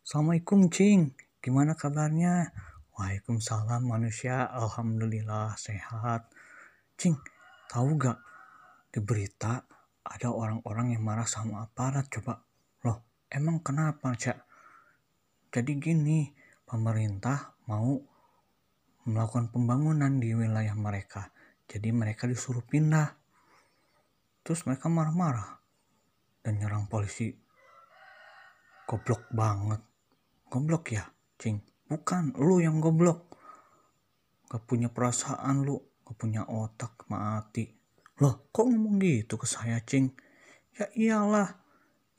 Assalamualaikum Cing, gimana kabarnya? Waalaikumsalam manusia, Alhamdulillah sehat. Cing, tahu gak di berita ada orang-orang yang marah sama aparat coba. Loh, emang kenapa Cak? Jadi gini, pemerintah mau melakukan pembangunan di wilayah mereka. Jadi mereka disuruh pindah. Terus mereka marah-marah dan nyerang polisi. Goblok banget goblok ya cing bukan lu yang goblok gak punya perasaan lu gak punya otak mati loh kok ngomong gitu ke saya cing ya iyalah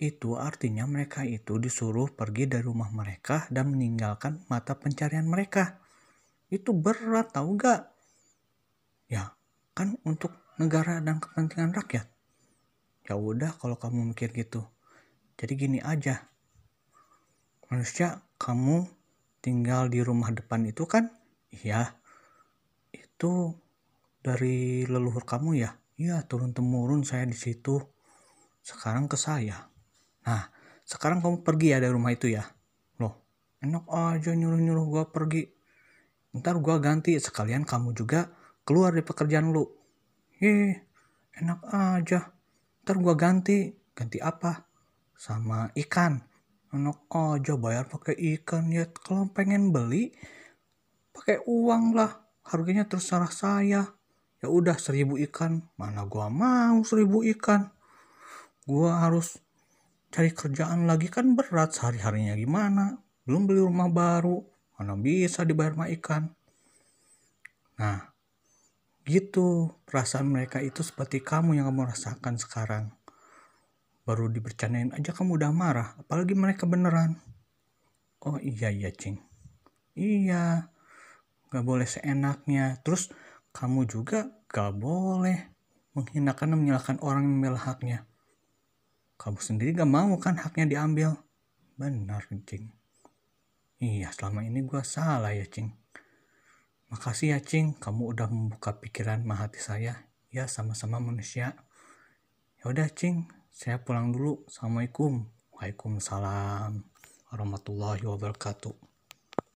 itu artinya mereka itu disuruh pergi dari rumah mereka dan meninggalkan mata pencarian mereka itu berat tau gak ya kan untuk negara dan kepentingan rakyat ya udah kalau kamu mikir gitu jadi gini aja Manusia, kamu tinggal di rumah depan itu kan? Iya. Itu dari leluhur kamu ya? Iya, turun-temurun saya di situ. Sekarang ke saya. Nah, sekarang kamu pergi ya dari rumah itu ya. Loh, enak aja nyuruh-nyuruh gue pergi. Ntar gue ganti sekalian kamu juga keluar dari pekerjaan lu. Ye, enak aja. Ntar gue ganti. Ganti apa? Sama ikan enak aja bayar pakai ikan ya kalau pengen beli pakai uang lah harganya terserah saya ya udah seribu ikan mana gua mau seribu ikan gua harus cari kerjaan lagi kan berat sehari harinya gimana belum beli rumah baru mana bisa dibayar sama ikan nah gitu perasaan mereka itu seperti kamu yang kamu rasakan sekarang Baru dipercandain aja kamu udah marah, apalagi mereka beneran. Oh iya iya cing. Iya. Gak boleh seenaknya. Terus kamu juga gak boleh menghinakan dan menyalahkan orang yang membela haknya. Kamu sendiri gak mau kan haknya diambil. Benar cing. Iya selama ini gue salah ya cing. Makasih ya Cing, kamu udah membuka pikiran mahati saya. Ya sama-sama manusia. Ya udah Cing, saya pulang dulu. Assalamualaikum. Waalaikumsalam warahmatullahi wabarakatuh.